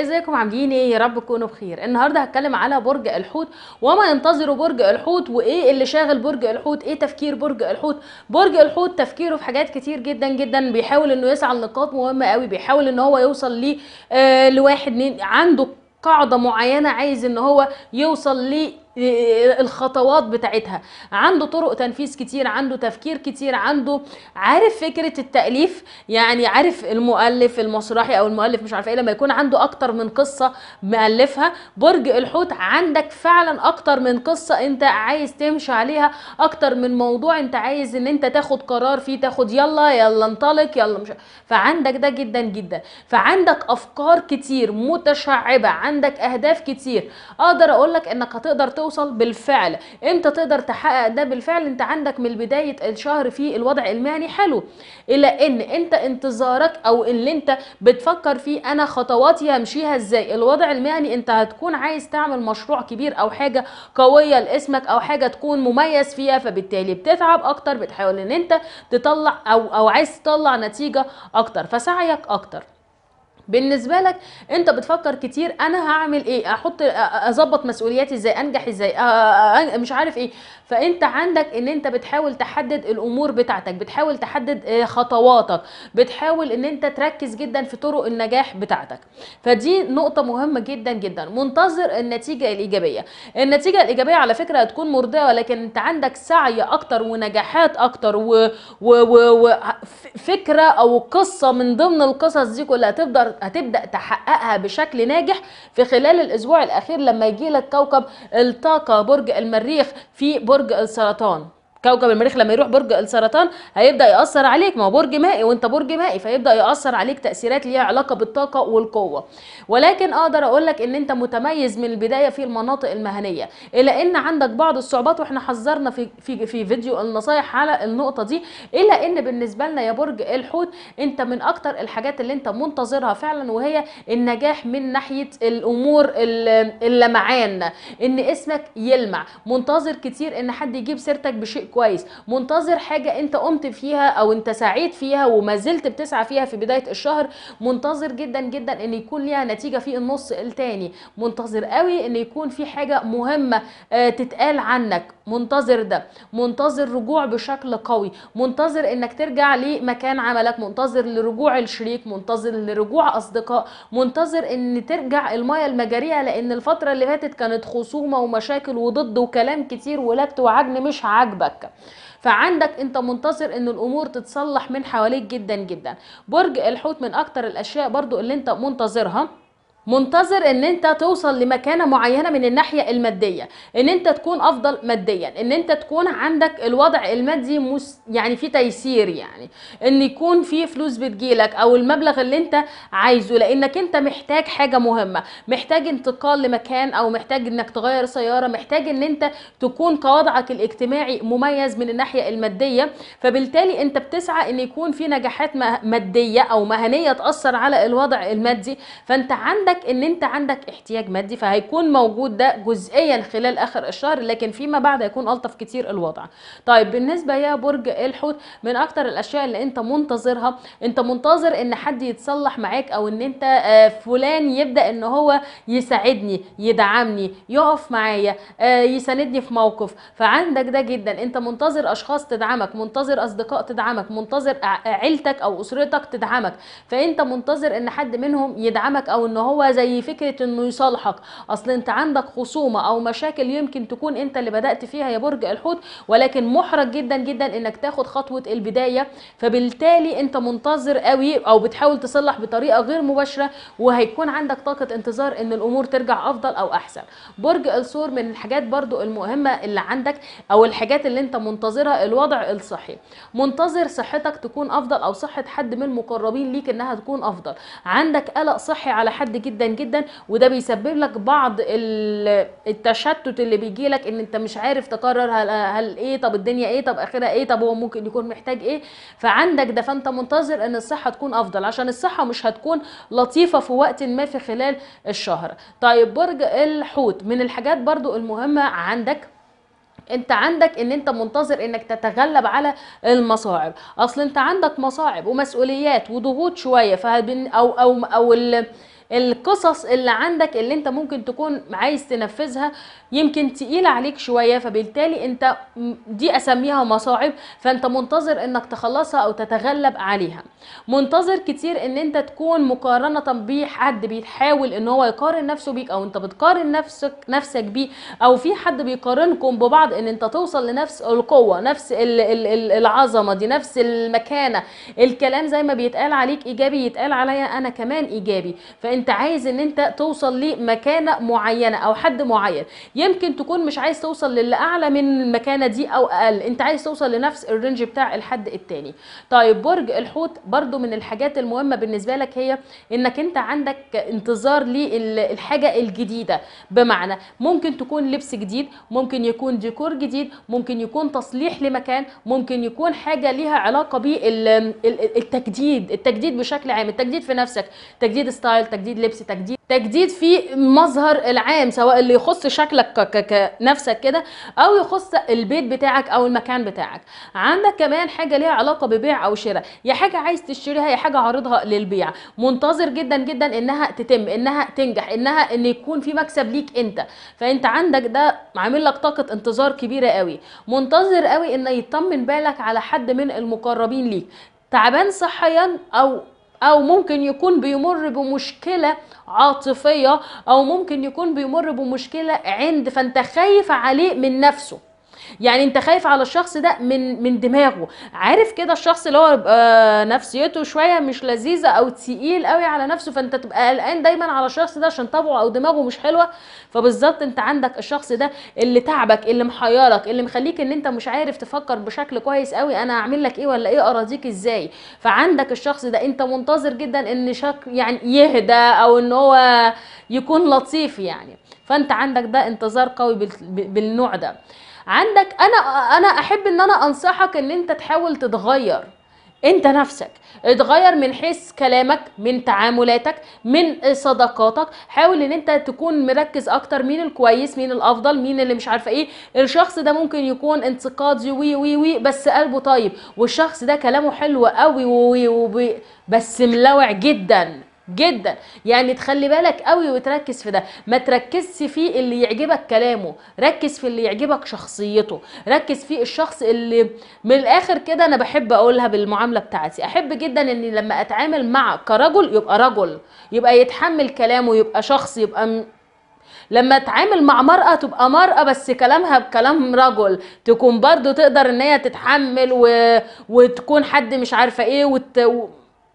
ازيكم عاملين ايه يا رب تكونوا بخير النهارده هتكلم على برج الحوت وما ينتظره برج الحوت وايه اللي شاغل برج الحوت ايه تفكير برج الحوت برج الحوت تفكيره في حاجات كتير جدا جدا بيحاول انه يسعى لنقاط مهمه قوي بيحاول ان هو يوصل ل آه لواحد عنده قاعده معينه عايز ان هو يوصل ليه الخطوات بتاعتها عنده طرق تنفيذ كتير عنده تفكير كتير عنده عارف فكره التاليف يعني عارف المؤلف المسرحي او المؤلف مش عارفه ايه لما يكون عنده اكتر من قصه مالفها برج الحوت عندك فعلا اكتر من قصه انت عايز تمشي عليها اكتر من موضوع انت عايز ان انت تاخد قرار فيه تاخد يلا يلا انطلق يلا مش فعندك ده جدا جدا فعندك افكار كتير متشعبه عندك اهداف كتير اقدر اقول لك انك هتقدر توصل بالفعل امتى تقدر تحقق ده بالفعل انت عندك من بدايه الشهر في الوضع المالي حلو الى ان انت انتظارك او اللي انت بتفكر فيه انا خطواتي همشيها ازاي الوضع المهني انت هتكون عايز تعمل مشروع كبير او حاجه قويه لاسمك او حاجه تكون مميز فيها فبالتالي بتتعب اكتر بتحاول ان انت تطلع او او عايز تطلع نتيجه اكتر فسعيك اكتر بالنسبه لك انت بتفكر كتير انا هعمل ايه احط اظبط مسؤولياتي ازاي انجح ازاي مش عارف ايه فانت عندك ان انت بتحاول تحدد الامور بتاعتك بتحاول تحدد آه، خطواتك بتحاول ان انت تركز جدا في طرق النجاح بتاعتك فدي نقطه مهمه جدا جدا منتظر النتيجه الايجابيه النتيجه الايجابيه على فكره هتكون مرضيه ولكن انت عندك سعي اكتر ونجاحات اكتر وفكرة و... و... و... او قصه من ضمن القصص دي كلها تقدر هتبدا تحققها بشكل ناجح في خلال الاسبوع الاخير لما يجي لك كوكب الطاقه برج المريخ في برج السرطان كوكب المريخ لما يروح برج السرطان هيبدا ياثر عليك ما هو برج مائي وانت برج مائي فيبدا ياثر عليك تاثيرات ليها علاقه بالطاقه والقوه ولكن اقدر اقول لك ان انت متميز من البدايه في المناطق المهنيه الا ان عندك بعض الصعوبات واحنا حذرنا في في في فيديو النصايح على النقطه دي الا ان بالنسبه لنا يا برج الحوت انت من اكتر الحاجات اللي انت منتظرها فعلا وهي النجاح من ناحيه الامور اللمعان ان اسمك يلمع منتظر كتير ان حد يجيب سيرتك بشيء كويس منتظر حاجه انت قمت فيها او انت سعيد فيها وما زلت بتسعى فيها في بدايه الشهر منتظر جدا جدا ان يكون ليها نتيجه في النص التاني منتظر قوي ان يكون في حاجه مهمه آه، تتقال عنك منتظر ده منتظر رجوع بشكل قوي منتظر انك ترجع لمكان عملك منتظر لرجوع الشريك منتظر لرجوع اصدقاء منتظر ان ترجع المايه المجاريه لان الفتره اللي فاتت كانت خصومه ومشاكل وضد وكلام كتير ولكت وعجن مش عاجبك شبكه فعندك انت منتظر ان الامور تتصلح من حواليك جدا جدا برج الحوت من اكتر الاشياء برضو اللي انت منتظرها منتظر ان انت توصل لمكانه معينه من الناحيه الماديه ان انت تكون افضل ماديا ان انت تكون عندك الوضع المادي مس... يعني في تيسير يعني ان يكون في فلوس بتجيلك او المبلغ اللي انت عايزه لانك انت محتاج حاجه مهمه محتاج انتقال لمكان او محتاج انك تغير سياره محتاج ان انت تكون كوضعك الاجتماعي مميز من الناحيه الماديه فبالتالي انت بتسعى ان يكون في نجاحات ماديه او مهنيه تاثر على الوضع المادي فانت عندك لك ان انت عندك احتياج مادي فهيكون موجود ده جزئيا خلال اخر الشهر لكن فيما بعد هيكون الطف كتير الوضع طيب بالنسبه يا برج الحوت من اكتر الاشياء اللي انت منتظرها انت منتظر ان حد يتصلح معاك او ان انت آه، فلان يبدا ان هو يساعدني يدعمني يقف معايا آه، يساندني في موقف فعندك ده جدا انت منتظر اشخاص تدعمك منتظر اصدقاء تدعمك منتظر عيلتك او اسرتك تدعمك فانت منتظر ان حد منهم يدعمك او ان هو هو زي فكره انه يصالحك اصل انت عندك خصومه او مشاكل يمكن تكون انت اللي بدات فيها يا برج الحوت ولكن محرج جدا جدا انك تاخد خطوه البدايه فبالتالي انت منتظر قوي او بتحاول تصلح بطريقه غير مباشره وهيكون عندك طاقه انتظار ان الامور ترجع افضل او احسن برج الصور من الحاجات برضو المهمه اللي عندك او الحاجات اللي انت منتظرها الوضع الصحي منتظر صحتك تكون افضل او صحه حد من المقربين ليك انها تكون افضل عندك قلق صحي على حد جدا جدا جدا وده بيسبب لك بعض التشتت اللي بيجي لك ان انت مش عارف تقرر هل, هل ايه طب الدنيا ايه طب اخرها ايه طب هو ممكن يكون محتاج ايه فعندك ده فانت منتظر ان الصحه تكون افضل عشان الصحه مش هتكون لطيفه في وقت ما في خلال الشهر طيب برج الحوت من الحاجات برضو المهمه عندك انت عندك ان انت منتظر انك تتغلب على المصاعب اصل انت عندك مصاعب ومسؤوليات وضغوط شويه فهبن او او او ال القصص اللي عندك اللي انت ممكن تكون عايز تنفذها يمكن تقيل عليك شويه فبالتالي انت دي اسميها مصاعب فانت منتظر انك تخلصها او تتغلب عليها منتظر كتير ان انت تكون مقارنه بحد بيحاول ان هو يقارن نفسه بيك او انت بتقارن نفسك نفسك بيه او في حد بيقارنكم ببعض ان انت توصل لنفس القوه نفس العظمه دي نفس المكانه الكلام زي ما بيتقال عليك ايجابي يتقال عليا انا كمان ايجابي انت عايز ان انت توصل لمكانه معينه او حد معين يمكن تكون مش عايز توصل للي اعلى من المكانه دي او اقل انت عايز توصل لنفس الرينج بتاع الحد التاني طيب برج الحوت برضو من الحاجات المهمه بالنسبه لك هي انك انت عندك انتظار للحاجه الجديده بمعنى ممكن تكون لبس جديد ممكن يكون ديكور جديد ممكن يكون تصليح لمكان ممكن يكون حاجه ليها علاقه بالتجديد التجديد بشكل عام التجديد في نفسك تجديد ستايل تجديد تجديد لبس تجديد تجديد في مظهر العام سواء اللي يخص شكلك كنفسك كده او يخص البيت بتاعك او المكان بتاعك عندك كمان حاجه ليها علاقه ببيع او شراء يا حاجه عايز تشتريها يا حاجه عارضها للبيع منتظر جدا جدا انها تتم انها تنجح انها ان يكون في مكسب ليك انت فانت عندك ده عامل لك طاقه انتظار كبيره قوي منتظر قوي ان يطمن بالك على حد من المقربين ليك تعبان صحيا او او ممكن يكون بيمر بمشكله عاطفيه او ممكن يكون بيمر بمشكله عند فانت خايف عليه من نفسه يعني انت خايف على الشخص ده من من دماغه عارف كده الشخص اللي هو نفسيته شويه مش لذيذه او تقيل قوي على نفسه فانت تبقى قلقان دايما على الشخص ده عشان طبعه او دماغه مش حلوه فبالظبط انت عندك الشخص ده اللي تعبك اللي محيرك اللي مخليك ان انت مش عارف تفكر بشكل كويس قوي انا اعمل لك ايه ولا ايه اراضيك ازاي فعندك الشخص ده انت منتظر جدا ان شك يعني يهدى او ان هو يكون لطيف يعني فانت عندك ده انتظار قوي بالنوع ده عندك انا انا احب ان انا انصحك ان انت تحاول تتغير انت نفسك اتغير من حيث كلامك من تعاملاتك من صداقاتك حاول ان انت تكون مركز اكتر مين الكويس مين الافضل مين اللي مش عارفه ايه الشخص ده ممكن يكون انتقادي وي وي وي بس قلبه طيب والشخص ده كلامه حلو قوي وي وي بس ملوع جدا جدا يعني تخلي بالك قوي وتركز في ده ما تركزش في اللي يعجبك كلامه ركز في اللي يعجبك شخصيته ركز في الشخص اللي من الاخر كده انا بحب اقولها بالمعامله بتاعتي احب جدا اني لما اتعامل مع كرجل يبقى رجل يبقى يتحمل كلامه يبقى شخص يبقى م... لما اتعامل مع مرأة تبقى مرأة بس كلامها بكلام رجل تكون برضو تقدر ان هي تتحمل و... وتكون حد مش عارفة ايه وت...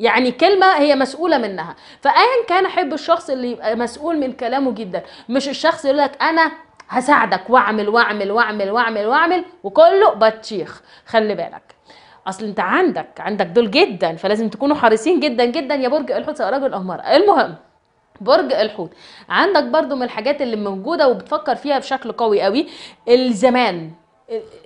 يعني كلمه هي مسؤوله منها فايا كان احب الشخص اللي يبقى مسؤول من كلامه جدا مش الشخص يقول لك انا هساعدك واعمل واعمل واعمل واعمل واعمل وكله بطيخ خلي بالك اصل انت عندك عندك دول جدا فلازم تكونوا حريصين جدا جدا يا برج الحوت سواء رجل او مرأة المهم برج الحوت عندك برضو من الحاجات اللي موجوده وبتفكر فيها بشكل قوي قوي الزمان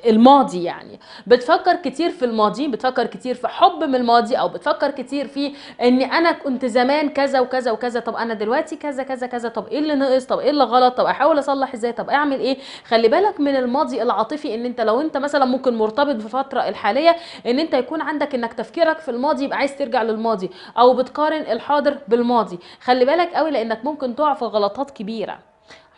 الماضي يعني بتفكر كتير في الماضي بتفكر كتير في حب من الماضي او بتفكر كتير في ان انا كنت زمان كذا وكذا وكذا طب انا دلوقتي كذا كذا كذا طب ايه اللي ناقص طب ايه اللي غلط طب احاول اصلح ازاي طب اعمل ايه خلي بالك من الماضي العاطفي ان انت لو انت مثلا ممكن مرتبط بفترة الحاليه ان انت يكون عندك انك تفكيرك في الماضي يبقى عايز ترجع للماضي او بتقارن الحاضر بالماضي خلي بالك قوي لانك ممكن تقع في غلطات كبيره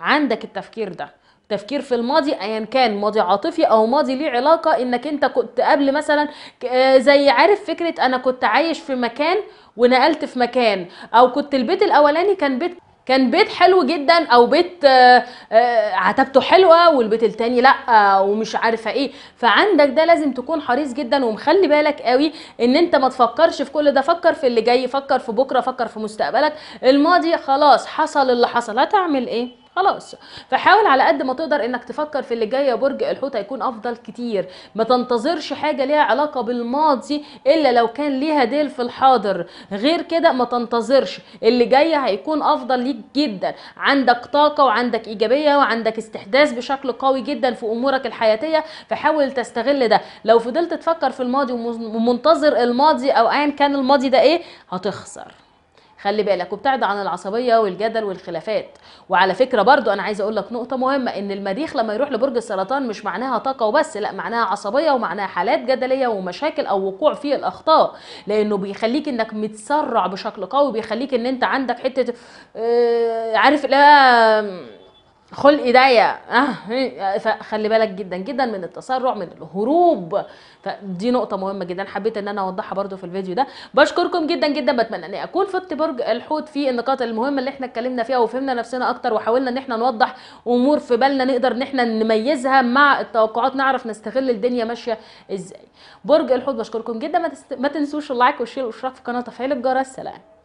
عندك التفكير ده تفكير في الماضي ايا كان ماضي عاطفي او ماضي ليه علاقه انك انت كنت قبل مثلا آه، زي عارف فكره انا كنت عايش في مكان ونقلت في مكان او كنت البيت الاولاني كان بيت كان بيت حلو جدا او بيت آه، آه، عتبته حلوه والبيت التاني لا ومش عارفه ايه فعندك ده لازم تكون حريص جدا ومخلي بالك قوي ان انت ما تفكرش في كل ده فكر في اللي جاي فكر في بكره فكر في مستقبلك الماضي خلاص حصل اللي حصل هتعمل ايه خلاص فحاول على قد ما تقدر انك تفكر في اللي جاي يا برج الحوت هيكون افضل كتير ما تنتظرش حاجه ليها علاقه بالماضي الا لو كان ليها ديل في الحاضر غير كده ما تنتظرش اللي جاي هيكون افضل ليك جدا عندك طاقه وعندك ايجابيه وعندك استحداث بشكل قوي جدا في امورك الحياتيه فحاول تستغل ده لو فضلت تفكر في الماضي ومنتظر الماضي او ايا كان الماضي ده ايه هتخسر خلي بالك وابتعد عن العصبيه والجدل والخلافات وعلى فكره برضو انا عايزه اقول لك نقطه مهمه ان المريخ لما يروح لبرج السرطان مش معناها طاقه وبس لا معناها عصبيه ومعناها حالات جدليه ومشاكل او وقوع في الاخطاء لانه بيخليك انك متسرع بشكل قوي بيخليك ان انت عندك حته آه عارف لا خلق ايديا آه. فخلي بالك جدا جدا من التسرع من الهروب فدي نقطة مهمة جدا حبيت ان انا اوضحها برضو في الفيديو ده بشكركم جدا جدا بتمنى اني اكون فت برج الحوت في النقاط المهمة اللي احنا اتكلمنا فيها وفهمنا نفسنا اكتر وحاولنا ان احنا نوضح امور في بالنا نقدر ان احنا نميزها مع التوقعات نعرف نستغل الدنيا ماشية ازاي برج الحوت بشكركم جدا ما, تست... ما تنسوش اللايك والشير والاشتراك في القناة وتفعيل الجرس سلام